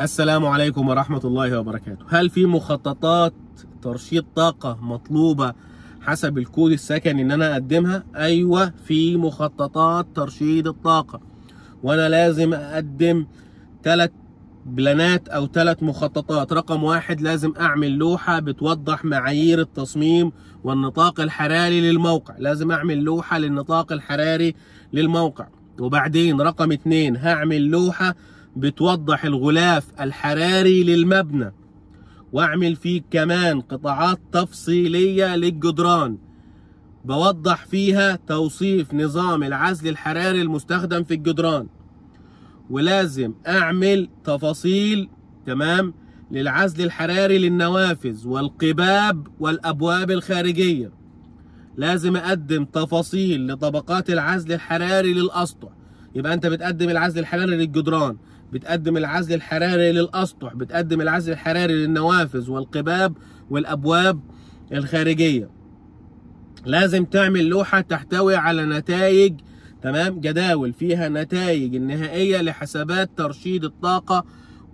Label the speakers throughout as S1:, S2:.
S1: السلام عليكم ورحمة الله وبركاته هل في مخططات ترشيد طاقة مطلوبة حسب الكود السكني ان انا اقدمها ايوه في مخططات ترشيد الطاقة وانا لازم اقدم ثلاث بلانات او ثلاث مخططات رقم واحد لازم اعمل لوحة بتوضح معايير التصميم والنطاق الحراري للموقع لازم اعمل لوحة للنطاق الحراري للموقع وبعدين رقم اتنين هعمل لوحة بتوضح الغلاف الحراري للمبنى واعمل فيه كمان قطاعات تفصيلية للجدران بوضح فيها توصيف نظام العزل الحراري المستخدم في الجدران ولازم اعمل تفاصيل تمام للعزل الحراري للنوافذ والقباب والابواب الخارجيه لازم اقدم تفاصيل لطبقات العزل الحراري للاسطح يبقى انت بتقدم العزل الحراري للجدران بتقدم العزل الحراري للاسطح بتقدم العزل الحراري للنوافذ والقباب والابواب الخارجيه لازم تعمل لوحه تحتوي على نتائج تمام جداول فيها نتائج النهائيه لحسابات ترشيد الطاقه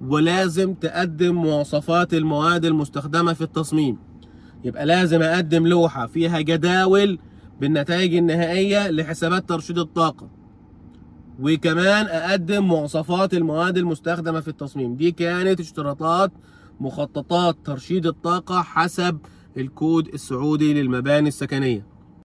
S1: ولازم تقدم مواصفات المواد المستخدمه في التصميم يبقى لازم اقدم لوحه فيها جداول بالنتائج النهائيه لحسابات ترشيد الطاقه وكمان اقدم مواصفات المواد المستخدمه في التصميم دي كانت اشتراطات مخططات ترشيد الطاقه حسب الكود السعودي للمباني السكنيه